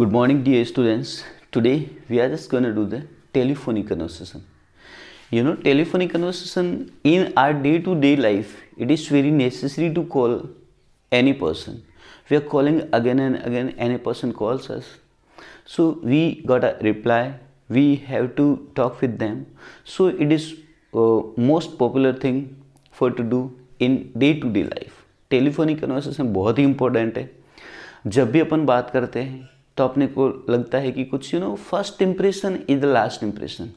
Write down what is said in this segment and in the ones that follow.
Good morning dear students today we are just do the telephonic conversation you know telephonic conversation in our day to day life it is very necessary to call any person we are calling again and again any person calls us so we got a reply we have to talk with them so it is most popular thing for to do in day to day life telephonic conversation बहुत ही important है जब भी अपन बात करते हैं तो अपने को लगता है कि कुछ you know first impression is the last impression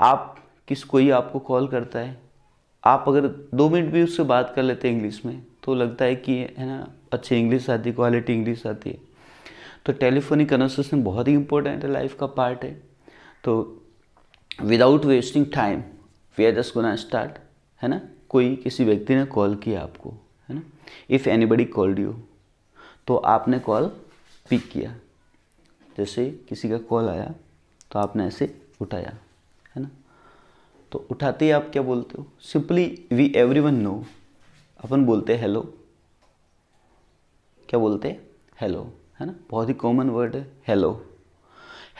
आप किस कोई आपको कॉल करता है आप अगर दो मिनट भी उससे बात कर लेते हैं इंग्लिश में तो लगता है कि है ना अच्छी इंग्लिश आती है क्वालिटी इंग्लिश आती है तो टेलीफोनिक कन्वर्सेशन बहुत ही इंपॉर्टेंट है लाइफ का पार्ट है तो without wasting time we are just gonna start है ना कोई किसी व्यक्ति ने कॉल किया आपको है ना if anybody called you तो आपने कॉल पिक किया जैसे किसी का कॉल आया तो आपने ऐसे उठाया है ना तो उठाते ही आप क्या बोलते हो simply we everyone know अपन बोलते हैं हेलो क्या बोलते हैं हेलो है ना बहुत ही कॉमन वर्ड है हेलो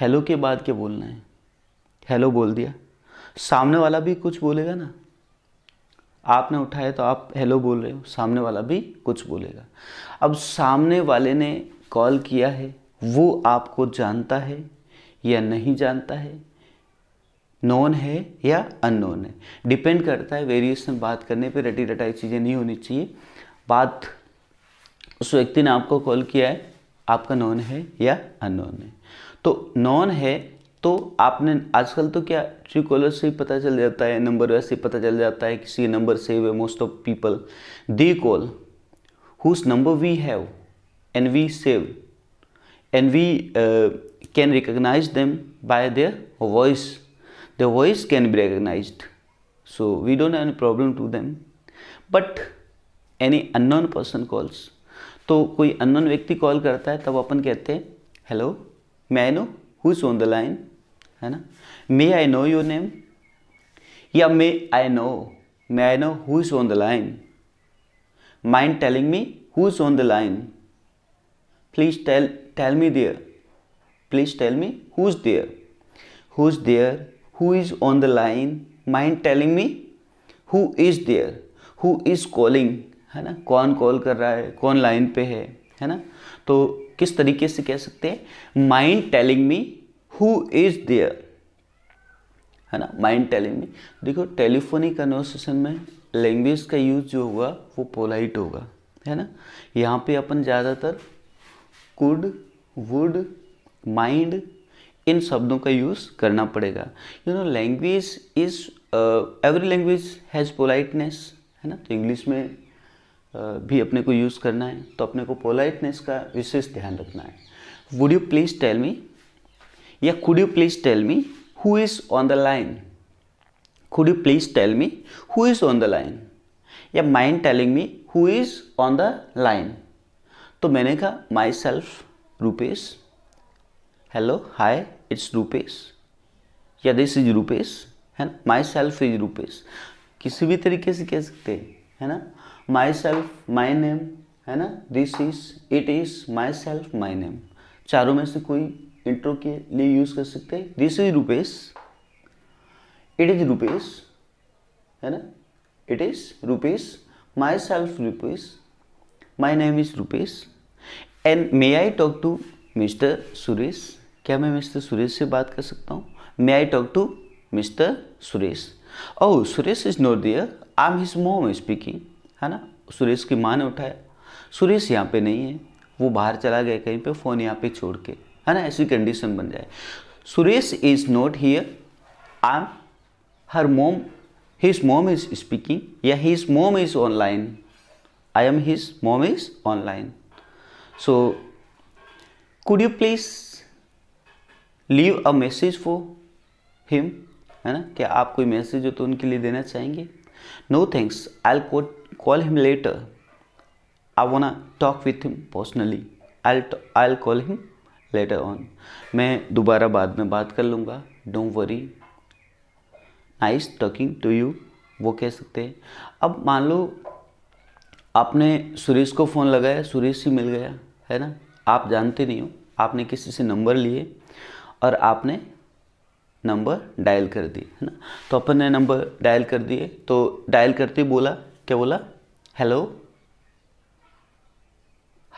हेलो के बाद क्या बोलना है हेलो बोल दिया सामने वाला भी कुछ बोलेगा ना आपने उठाया तो आप हेलो बोल रहे हो सामने वाला भी कुछ बोलेगा अब सामने वाले ने कॉल किया है वो आपको जानता है या नहीं जानता है नॉन है या अननोन है डिपेंड करता है वेरियस में बात करने पे रटी रटाई चीज़ें नहीं होनी चाहिए बात उस व्यक्ति ने आपको कॉल किया है आपका नॉन है या अननोन है तो नॉन है तो आपने आजकल तो क्या ट्री कॉलर से ही पता चल जाता है नंबर वैसे ही पता चल जाता है किसी नंबर सेव है most of people they call whose number we have and we save and we uh, can recognize them by their voice the voice can be recognized so we don't have any problem to them but any unknown person calls तो कोई unknown व्यक्ति call करता है तब अपन कहते हैं hello may I know who is on the line है ना may I know your name या may I know may I know who is on the line mind telling me who is on the line please tell tell me there please tell me who is there who is there who is on the line mind telling me who is there who is calling है ना कौन call कर रहा है कौन line पे है है ना तो किस तरीके से कह सकते हैं mind telling me who is there है ना माइंड टेलिंग मी देखो टेलीफोनिक कन्वर्सेशन में लैंग्वेज का यूज जो होगा वो पोलाइट होगा है ना यहाँ पे अपन ज़्यादातर कुड वुड माइंड इन शब्दों का यूज़ करना पड़ेगा you know language is every language has politeness है ना तो इंग्लिश में uh, भी अपने को यूज़ करना है तो अपने को पोलाइटनेस का विशेष ध्यान रखना है would you please tell me या could you please tell me who is on the line could you please tell me who is on the line या mind telling me who is on the line तो मैंने कहा myself Rupesh hello hi it's Rupesh या this is Rupesh है ना my self is Rupesh किसी भी तरीके से कह सकते हैं है ना माई सेल्फ माई नेम है ना this is it is myself my name चारों में से कोई इंट्रो के लिए यूज़ कर सकते हैं this is Rupesh it is Rupesh है ना it is Rupesh myself Rupesh my name is Rupesh and may I talk to mister Suresh क्या मैं मिस्टर सुरेश से बात कर सकता हूँ may I talk to mister Suresh oh Suresh is not there I am his mom speaking है ना सुरेश की माँ ने उठाया सुरेश यहाँ पे नहीं है वो बाहर चला गया कहीं पे फ़ोन यहाँ पे छोड़ के है ना ऐसी कंडीशन बन जाए Suresh is not here I am her mom his mom is speaking या his mom is online I am his mom is online So, could you please leave a message for him? है ना क्या आप कोई message हो तो उनके लिए देना चाहेंगे no thanks I'll call him later I wanna talk with him personally I I'll call him later on मैं दोबारा बाद में बात कर लूँगा don't worry nice talking to you वो कह सकते हैं अब मान लो आपने सुरेश को फ़ोन लगाया सुरेश ही मिल गया है ना आप जानते नहीं हो आपने किसी से नंबर लिए और आपने नंबर डायल कर दिए है ना तो अपन ने नंबर डायल कर दिए तो डायल करते बोला क्या बोला हेलो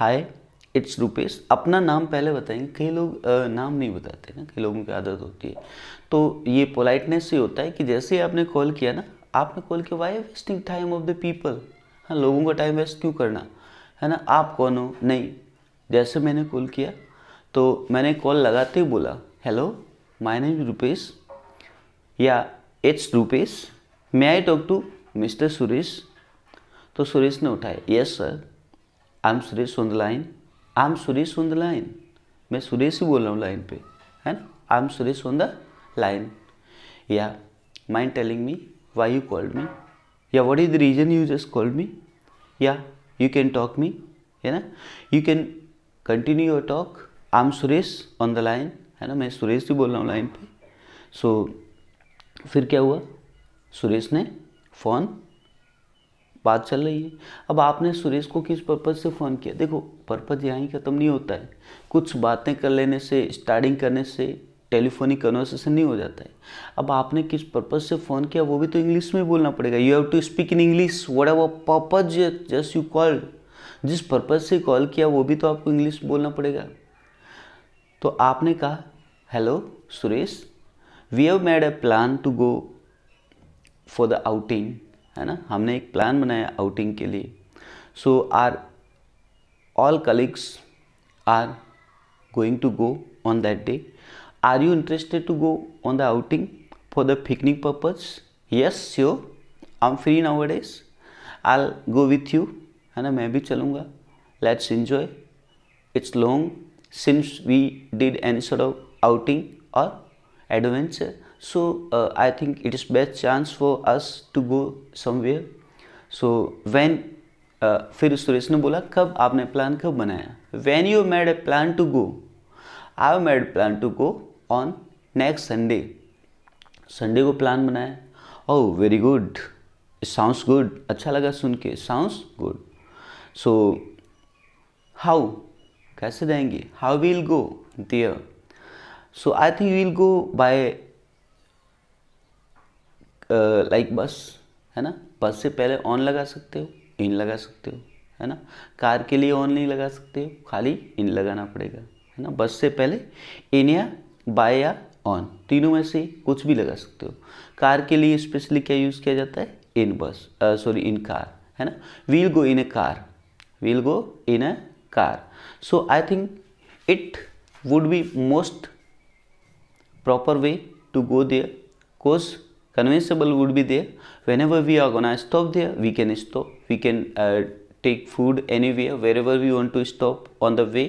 हाय इट्स रुपेश अपना नाम पहले बताएंगे कई लोग आ, नाम नहीं बताते ना कई लोगों की आदत होती है तो ये पोलाइटनेस ही होता है कि जैसे ही आपने कॉल किया ना आपने कॉल किया why wasting time of the people हाँ लोगों का टाइम वेस्ट क्यों करना है ना आप कौन हो नहीं जैसे मैंने कॉल किया तो मैंने कॉल लगाते ही बोला हेलो माय नेम रुपेश या it's Rupesh may I talk to mister Suresh तो सुरेश ने उठाया yes sir I am Suresh on the line I am Suresh on the line मैं सुरेश ही बोल रहा हूँ लाइन पे है ना I am Suresh on the line या mind telling me why you called me या what is the reason you just call me या यू कैन टॉक मी है ना you can continue your talk I am Suresh on the line है ना मैं सुरेश ही बोल रहा हूँ लाइन पे सो so, फिर क्या हुआ सुरेश ने फ़ोन बात चल रही है अब आपने सुरेश को किस पर्पज़ से फ़ोन किया देखो पर्पज़ यहाँ ही ख़त्म नहीं होता है कुछ बातें कर लेने से स्टार्टिंग करने से टेलीफोनिक कन्वर्सेशन नहीं हो जाता है अब आपने किस पर्पज़ से फ़ोन किया वो भी तो इंग्लिश में बोलना पड़ेगा you have to speak in English whatever purpose just you called जिस पर्पज़ से कॉल किया वो भी तो आपको इंग्लिश बोलना पड़ेगा तो आपने कहा hello Suresh we have made a plan to go for the outing है ना हमने एक प्लान बनाया आउटिंग के लिए so are all colleagues are going to go on that day are you interested to go on the outing for the picnic purpose yes sure i'm free nowadays i'll go with you and मैं भी चलूँगा let's enjoy it's long since we did any sort of outing or adventure so uh, i think it is best chance for us to go somewhere so when uh, फिर सुरेश ने बोला कब आपने plan कब बनाया when you made a plan to go i made plan to go on next Sunday Sunday को plan बनाया oh very good sounds good अच्छा लगा सुन के साउंड्स गुड सो हाउ कैसे जाएंगे how will go there so I think will go by like bus है ना बस से पहले ऑन लगा सकते हो इन लगा सकते हो है ना कार के लिए ऑन नहीं लगा सकते हो खाली इन लगाना पड़ेगा है ना बस से पहले इन या बाय या ऑन तीनों में से कुछ भी लगा सकते हो कार के लिए स्पेशली क्या यूज किया जाता है इन बस सॉरी इन कार है ना will go in a car will go in a car so I think it would be most proper way to go there cause convenable would be there whenever we are gonna stop there we can stop we can take food anyway wherever we want to stop on the way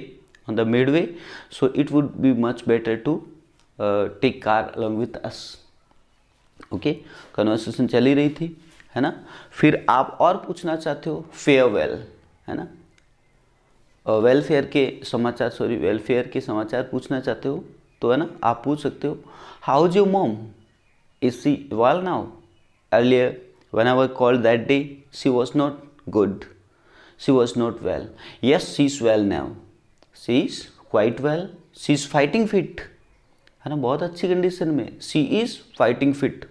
on the midway so it would be much better to uh, take car along with us okay conversation conversation चली रही थी है ना फिर आप और पूछना चाहते हो फेयरवेल है ना वेलफेयर के समाचार सॉरी वेलफेयर के समाचार पूछना चाहते हो तो है ना आप पूछ सकते हो how is your mom is she well now earlier when I was called that day, she was not good. She was not well. Yes, she's well now. She is quite well she is fighting fit है ना बहुत अच्छी condition में सी is fighting fit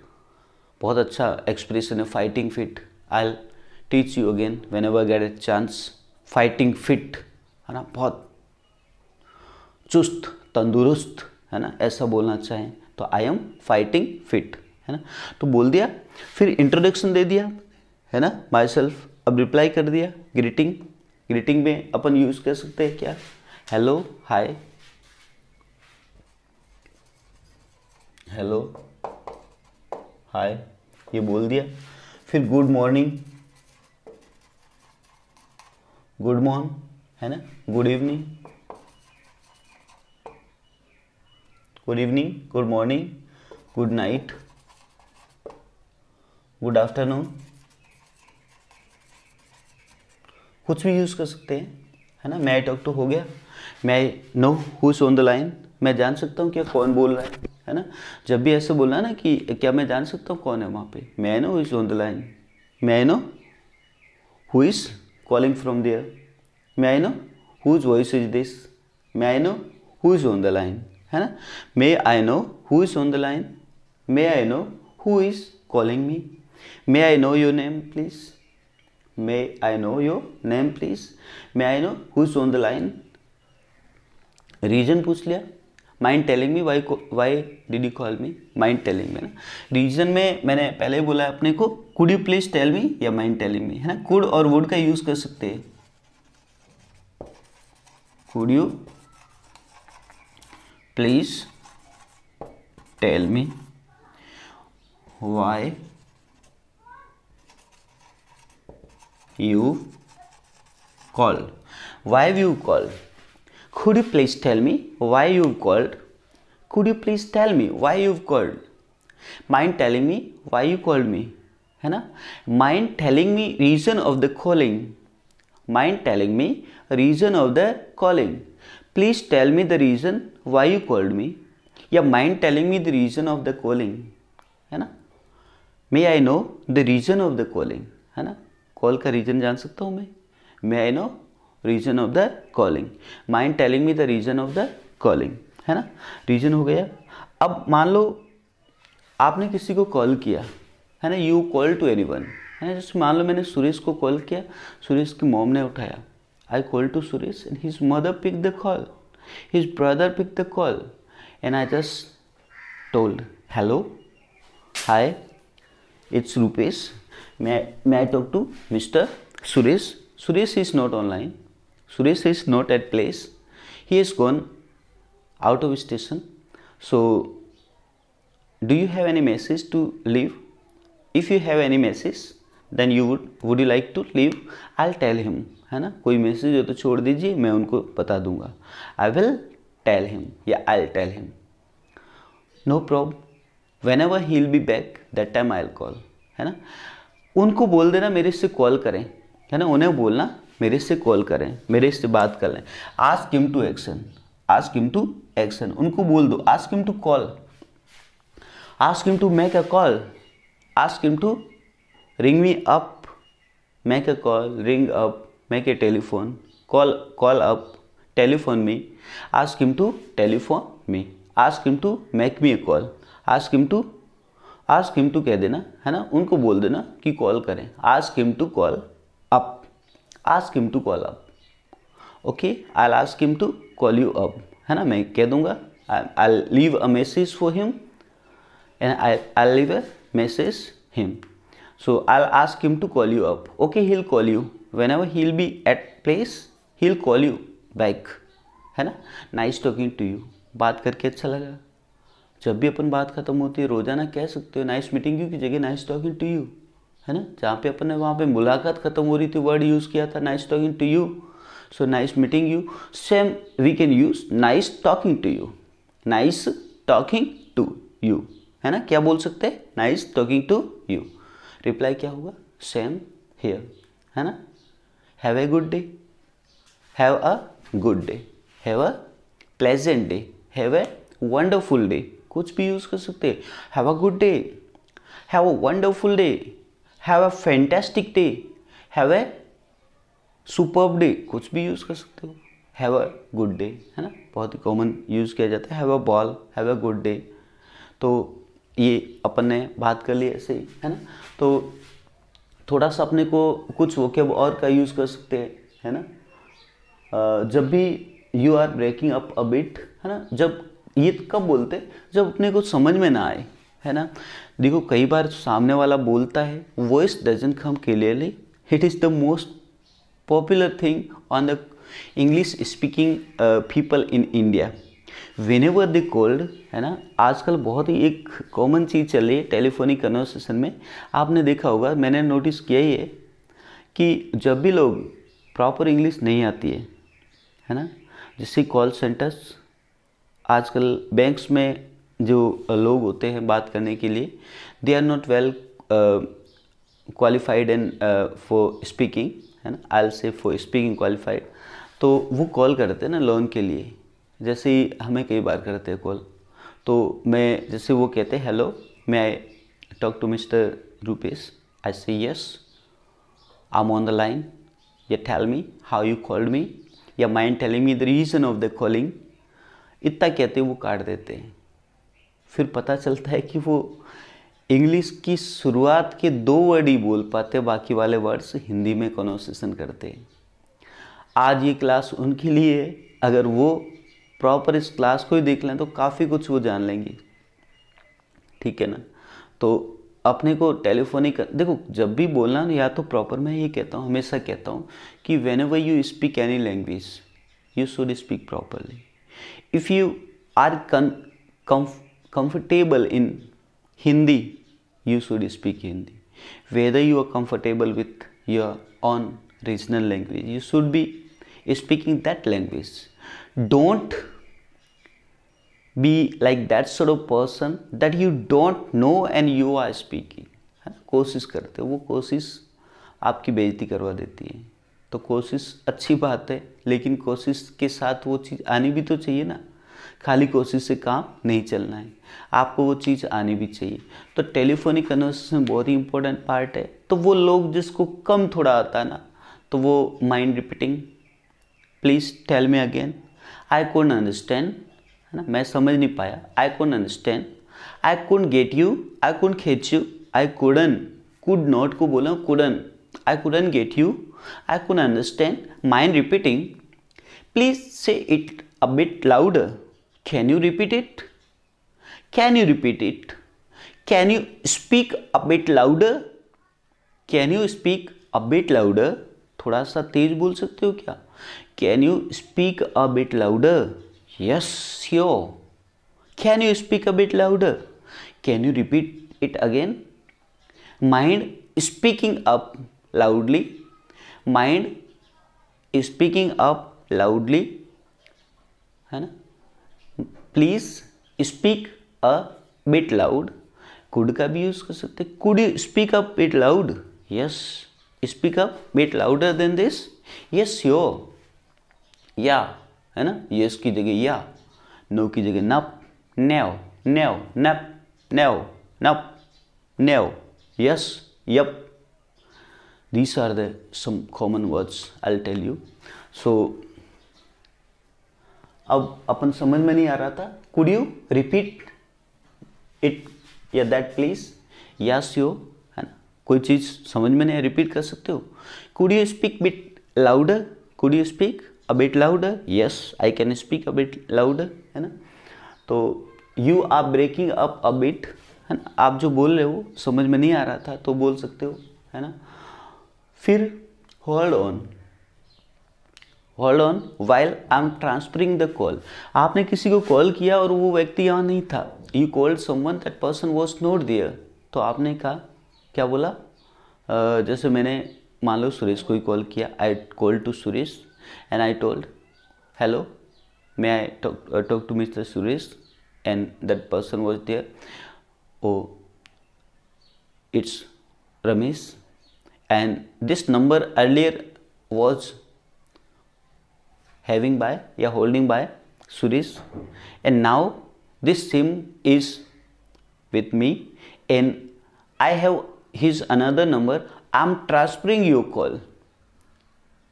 बहुत अच्छा expression है fighting fit I teach you again whenever get a chance fighting fit है ना बहुत चुस्त तंदुरुस्त है ना ऐसा बोलना चाहें तो आई एम फाइटिंग फिट है ना तो बोल दिया फिर इंट्रोडक्शन दे दिया है ना माई सेल्फ अब रिप्लाई कर दिया ग्रीटिंग ग्रीटिंग में अपन यूज़ कर सकते हैं क्या हेलो हाय हेलो हाय ये बोल दिया फिर गुड मॉर्निंग गुड मॉर्न है ना good evening good evening good morning good night good afternoon कुछ भी यूज़ कर सकते हैं है ना मैट ऑक्टो तो हो गया मैं know who's on the line मैं जान सकता हूँ क्या कौन बोल रहा है है ना जब भी ऐसे बोलना ना कि क्या मैं जान सकता हूँ कौन है वहाँ पे मैं know who's on the line मैं know who is calling from there there I know whose voice is this मैं I know who is on the line है ना may I know who is on the line may I know who is calling me may I know your name please may I know your name please may I know who is on the line reason पूछ लिया mind telling me why why did you call me mind telling me ना reason में मैंने पहले ही बोला अपने को could you please tell me या माइंड टेलिंग मी है ना कुड और वुड का यूज कर सकते हैं could you please tell me why you call why you call could you please tell me why you called could you please tell me why you called mind telling me why you called me है ना mind telling me reason of the calling mind telling me reason of the calling please tell me the reason why you called me या mind telling me the reason of the calling है ना may I know the reason of the calling है ना call का reason जान सकता हूँ मैं may I know reason of the calling mind telling me the reason of the calling है ना रीजन हो गया अब मान लो आपने किसी को कॉल किया है ना you call to anyone है ना जैसे मान लो मैंने सुरेश को कॉल किया सुरेश की मोम ने उठाया I call to Suresh and his mother pick the call his brother pick the call and I just told hello hi it's may may I talk to mister Suresh Suresh is not online Suresh is not at place. He has gone out of station. So, do you have any message to leave? If you have any message, then you would would you like to leave? I'll tell him. है ना कोई message हो तो छोड़ दीजिए मैं उनको बता दूंगा आई विल टेल हिम या I tell him no problem whenever he will be back that time I call है ना उनको बोल देना मेरे से कॉल करें है ना उन्हें बोलना मेरे से कॉल करें मेरे से बात कर लें आज किम टू एक्शन आज किम टू एक्शन उनको बोल दो आज him to call ask him to make a call ask him to ring me up make a call ring up make a telephone call call up telephone me ask him to telephone me ask him to make me a call ask him to आज him to कह देना है ना उनको बोल देना कि call करें ask him to call ask him to call up okay I ask him to call you up है ना मैं कह दूंगा I leave a message for him and I I leave a message him so I ask him to call you up okay he call you whenever he be at place he call you back है ना nice talking to you बात करके अच्छा लगा जब भी अपन बात खत्म होती है रोजाना कह सकते हो नाइस मीटिंग यू की जगह नाइस टॉकिंग टू यू है ना जहाँ पे अपन ने वहाँ पे मुलाकात खत्म हो रही थी वर्ड यूज़ किया था nice talking to you so nice meeting you same we can use nice talking to you nice talking to you है ना क्या बोल सकते हैं nice talking to you reply क्या होगा सेम हेयर है ना have a good day have a good day have a pleasant day have a wonderful day कुछ भी यूज़ कर सकते have a good day have a wonderful day have a fantastic day have a super day कुछ भी use कर सकते हो have a good day है ना बहुत ही कॉमन यूज़ किया जाता है have a ball have a good day तो ये अपन ने बात कर ली ऐसे ही है ना तो थोड़ा सा अपने को कुछ वोकेब और का यूज़ कर सकते हैं है ना जब भी you are breaking up a bit है ना जब ये कब बोलते जब अपने को समझ में ना आए है ना देखो कई बार सामने वाला बोलता है voice doesn't come clearly it is the most popular thing on the English speaking people in India whenever the called है ना आजकल बहुत ही एक कॉमन चीज़ चल रही है टेलीफोनिक कन्वर्सेशन में आपने देखा होगा मैंने नोटिस किया ही है कि जब भी लोग प्रॉपर इंग्लिश नहीं आती है है ना जैसे कॉल सेंटर्स आजकल बैंक्स में जो लोग होते हैं बात करने के लिए they are not well qualified and for speaking है ना आई से फॉर स्पीकिंग क्वालिफाइड तो वो कॉल करते हैं ना लोन के लिए जैसे ही हमें कई बार करते हैं कॉल तो मैं जैसे वो कहते हैं hello may I talk to mister Rupesh I say yes I am on the line yeah tell me how you called me या mind telling me the reason of the calling इतना कहते वो काट देते हैं फिर पता चलता है कि वो इंग्लिश की शुरुआत के दो वर्ड ही बोल पाते बाकी वाले वर्ड्स हिंदी में कॉन्वर्सेशन करते हैं आज ये क्लास उनके लिए अगर वो प्रॉपर इस क्लास को ही देख लें तो काफ़ी कुछ वो जान लेंगे ठीक है ना तो अपने को टेलीफोनिक देखो जब भी बोलना या तो प्रॉपर मैं ये कहता हूँ हमेशा कहता हूँ कि whenever you speak any language you should speak properly if you are con comf comfortable in hindi you should speak hindi whether you are comfortable with your own regional language you should be speaking that language don't be like that sort of person that you don't know and you are speaking कोशिश करते हो वो कोशिश आपकी बेइज्जती करवा देती है तो कोशिश अच्छी बात है लेकिन कोशिश के साथ वो चीज़ आनी भी तो चाहिए ना खाली कोशिश से काम नहीं चलना है आपको वो चीज़ आनी भी चाहिए तो टेलीफोनिक कन्वर्सेशन बहुत ही इंपॉर्टेंट पार्ट है तो वो लोग जिसको कम थोड़ा आता है ना तो वो mind repeating please tell me again I can't understand है ना मैं समझ नहीं पाया आई कौन अंडरस्टैंड आई कौन gate you I can't catch you I couldn't could not को बोला couldn't I couldn't get you I can't understand mind repeating please say it a bit louder Can you repeat it? Can you repeat it? Can you speak a bit louder? Can you speak a bit louder? थोड़ा सा तेज बोल सकते हो क्या Can you speak a bit louder? Yes, sure. Can you speak a bit louder? Can you repeat it again? Mind speaking up loudly. Mind speaking up loudly. है ना please speak a bit loud could का भी use कर सकते could you speak up bit loud yes speak up bit louder then this yes yo yeah है ना yes की जगह या नो की जगह nope nay nay nope nay nope nay yes yup these are the some common words I tell you so अब अपन समझ में नहीं आ रहा था कुड यू रिपीट इट या दैट प्लीज या सो है ना कोई चीज़ समझ में नहीं रिपीट कर सकते हो could you speak bit louder could you speak a bit louder yes I can speak a bit louder है ना तो you are breaking up a bit है ना आप जो बोल रहे हो समझ में नहीं आ रहा था तो बोल सकते हो है ना फिर hold on hold on while I am transferring the call आपने किसी को कॉल किया और वो व्यक्ति यहाँ नहीं था you called someone that person was not there तो आपने कहा क्या बोला uh, जैसे मैंने मान लो सुरेश को ही कॉल किया I call to Suresh and I told hello may I talk to mister Suresh and that person was there oh it's Ramesh and this number earlier was having by या holding by Suresh and now this sim is with me and I have his another number I'm transferring your call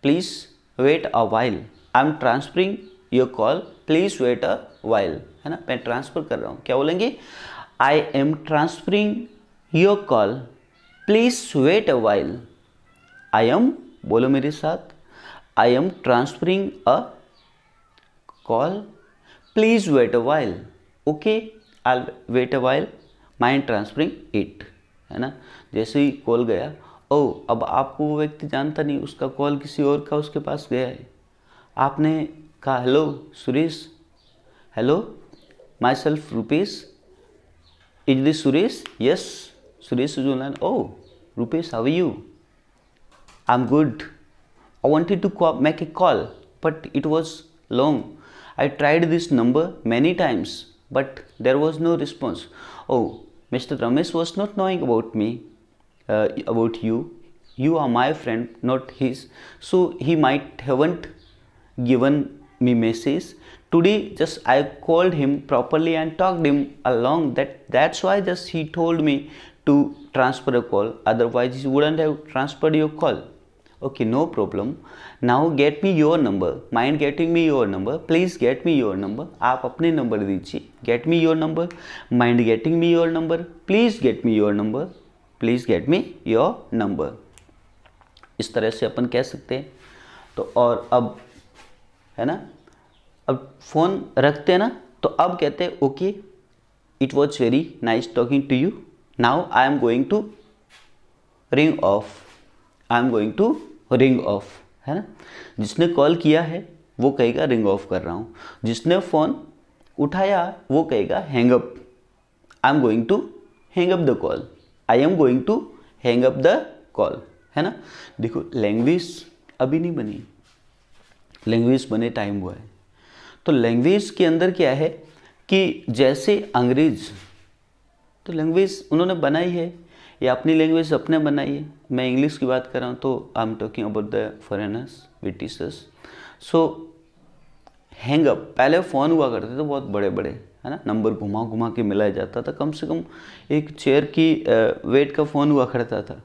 please wait a while I'm transferring your call please wait a while है ना मैं transfer कर रहा हूँ क्या बोलेंगे I am transferring your call please wait a while I am बोलो मेरे साथ I am transferring a call please wait a while okay I'll wait a while mind transferring it है ना जैसे ही कॉल गया ओ अब आपको वो व्यक्ति जानता नहीं उसका कॉल किसी और का उसके पास गया है आपने कहा hello Suresh hello myself Rupesh is this Suresh yes Suresh जो online oh Rupesh how you I am good I wanted to make a call, but it was long. I tried this number many times, but there was no response. Oh, Mr. Ramesh was not knowing about me, uh, about you. You are my friend, not his. So he might haven't given me message. Today, just I called him properly and talked him along. That that's why just he told me to transfer a call. Otherwise, he wouldn't have transferred your call. okay no problem now get me your number mind getting me your number please get me your number aap apne number dijiye get me your number mind getting me your number please get me your number please get me your number इस तरह से अपन कह सकते हैं तो और अब है ना अब फ़ोन रखते हैं ना तो अब कहते हैं okay it was very nice talking to you now I am going to ring off I am going to ring off है ना जिसने कॉल किया है वो कहेगा रिंग ऑफ कर रहा हूँ जिसने फ़ोन उठाया वो कहेगा hang up I am going to hang up the call I am going to hang up the call है ना देखो लैंग्वेज अभी नहीं बनी लैंग्वेज बने टाइम हुआ है तो लैंग्वेज के अंदर क्या है कि जैसे अंग्रेज तो लैंग्वेज उन्होंने बनाई है या अपनी लैंग्वेज अपने बनाइए मैं इंग्लिश की बात कर रहा हूँ तो I am talking about the foreigners Britishers so hang up पहले फ़ोन हुआ करते थे बहुत बड़े बड़े है ना नंबर घुमा घुमा के मिलाया जाता था कम से कम एक चेयर की वेट का फ़ोन हुआ करता था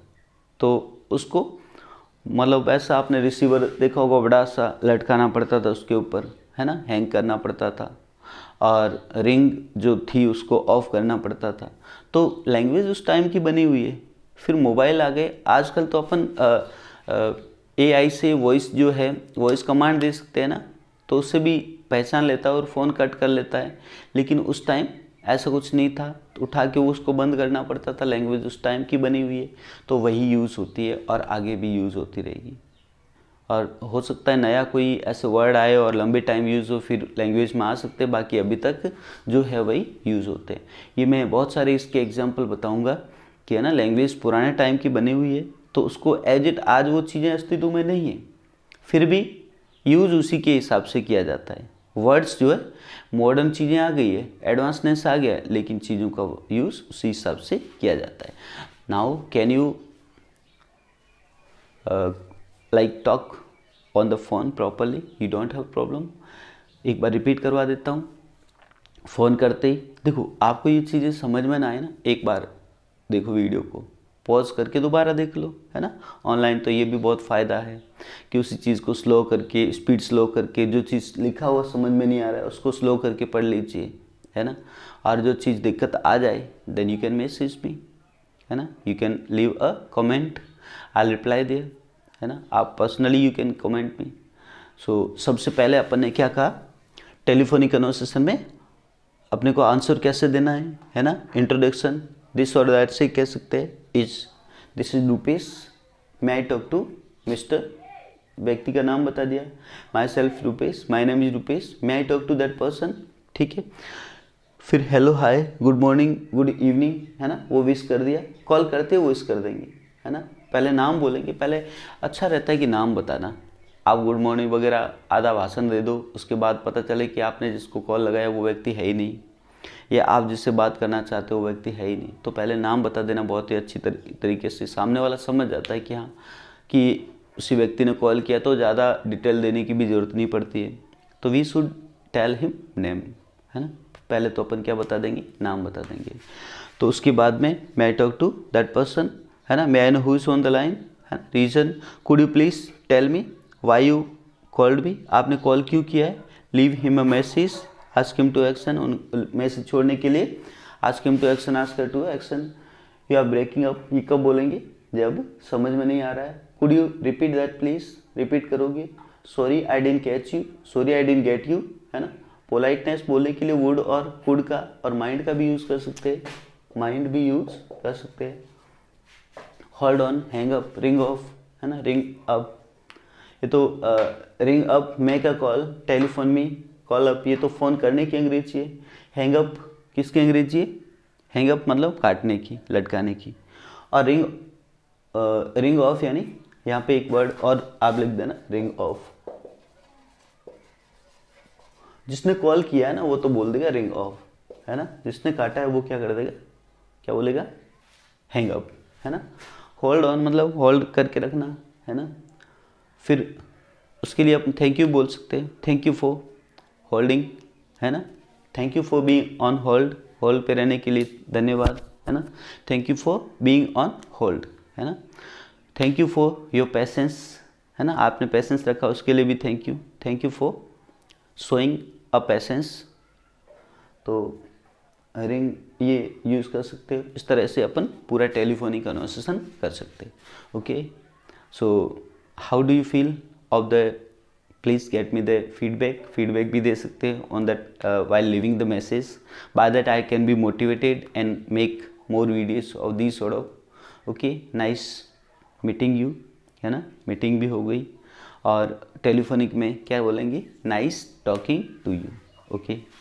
तो उसको मतलब ऐसा आपने रिसीवर देखा होगा बड़ा सा लटकाना पड़ता था उसके ऊपर है ना हैंग करना पड़ता था और रिंग जो थी उसको ऑफ करना पड़ता था तो लैंग्वेज उस टाइम की बनी हुई है फिर मोबाइल आ गए आजकल तो अपन ए आई से वॉइस जो है वॉइस कमांड दे सकते हैं ना तो उससे भी पहचान लेता है और फ़ोन कट कर लेता है लेकिन उस टाइम ऐसा कुछ नहीं था तो उठा के वो उसको बंद करना पड़ता था लैंग्वेज उस टाइम की बनी हुई है तो वही यूज़ होती है और आगे भी यूज़ होती रहेगी और हो सकता है नया कोई ऐसे वर्ड आए और लंबे टाइम यूज़ हो फिर लैंग्वेज में आ सकते हैं बाकी अभी तक जो है वही यूज़ होते हैं ये मैं बहुत सारे इसके एग्जाम्पल बताऊँगा कि है ना लैंग्वेज पुराने टाइम की बनी हुई है तो उसको एज इट आज वो चीज़ें अस्तित्व में नहीं है फिर भी यूज़ उसी के हिसाब से किया जाता है वर्ड्स जो है मॉडर्न चीज़ें आ गई है एडवांसनेस आ गया है लेकिन चीज़ों का यूज़ उसी हिसाब से किया जाता है now can you like talk on the phone properly you don't have problem एक बार रिपीट करवा देता हूँ फ़ोन करते ही देखो आपको ये चीज़ें समझ में ना आए ना एक बार देखो वीडियो को पॉज करके दोबारा देख लो है ना ऑनलाइन तो ये भी बहुत फ़ायदा है कि उसी चीज़ को स्लो करके स्पीड स्लो करके जो चीज़ लिखा हुआ समझ में नहीं आ रहा है उसको स्लो करके पढ़ लीजिए है ना और जो चीज़ दिक्कत आ जाए then you can message me है ना you can leave a comment I reply there है ना आप personally you can comment me so सबसे पहले अपन ने क्या कहा टेलीफोनिक कन्वर्सेशन में अपने को आंसर कैसे देना है है ना इंट्रोडक्शन दिस और दैट से कह सकते हैं is this is Rupesh may I talk to mister व्यक्ति का नाम बता दिया myself Rupesh my name is Rupesh may I talk to that person ठीक है फिर hello hi good morning good evening है ना वो विश कर दिया कॉल करते वो विश कर देंगे है ना पहले नाम बोलेंगे पहले अच्छा रहता है कि नाम बताना आप गुड मॉर्निंग वगैरह आधा भाषण दे दो उसके बाद पता चले कि आपने जिसको कॉल लगाया वो व्यक्ति है ही नहीं या आप जिससे बात करना चाहते हो व्यक्ति है ही नहीं तो पहले नाम बता देना बहुत ही अच्छी तरीके से सामने वाला समझ जाता है कि हाँ कि उसी व्यक्ति ने कॉल किया तो ज़्यादा डिटेल देने की भी ज़रूरत नहीं पड़ती है तो we should tell him name है ना पहले तो अपन क्या बता देंगे नाम बता देंगे तो उसके बाद में मै टॉक टू दैट पर्सन है ना man is on the line है ना reason could you please tell me why you called me आपने कॉल क्यों किया है leave him a message ask him to action उन मैसेज छोड़ने के लिए ask him to action ask to action you are breaking up ये कब बोलेंगे जब समझ में नहीं आ रहा है could you repeat that please repeat करोगे sorry I didn't catch you sorry I didn't get you है ना पोलाइटनेस बोलने के लिए वुड और कुड का और माइंड का भी यूज़ कर सकते हैं माइंड भी यूज़ कर सकते हैं hold on hang up ring off है ना रिंग अप ये तो ring up make a call telephone में कॉल अप ये तो फ़ोन करने की अंग्रेजी है हैंग अप किसकी अंग्रेजी है हैंग अप मतलब काटने की लटकाने की और रिंग रिंग ऑफ यानी यहाँ पे एक वर्ड और आप लिख देना रिंग ऑफ जिसने कॉल किया है ना वो तो बोल देगा रिंग ऑफ है ना जिसने काटा है वो क्या कर देगा क्या बोलेगा हैंग अप है ना होल्ड ऑन मतलब होल्ड करके रखना है ना फिर उसके लिए आप थैंक यू बोल सकते हैं थैंक यू फॉर होल्डिंग है ना thank you for being on hold hold पे रहने के लिए धन्यवाद है ना thank you for being on hold है ना thank you for your patience है ना आपने पेशेंस रखा उसके लिए भी thank you thank you for showing a patience तो रिंग ये यूज़ कर सकते हो इस तरह से अपन पूरा टेलीफोनिक कन्वर्सेशन कर सकते okay so how do you feel of the please get me the feedback feedback भी दे सकते हो on that while leaving the message by that I can be motivated and make more videos of the sort of okay nice meeting you है ना meeting भी हो गई और टेलीफोनिक में क्या बोलेंगे nice talking to you okay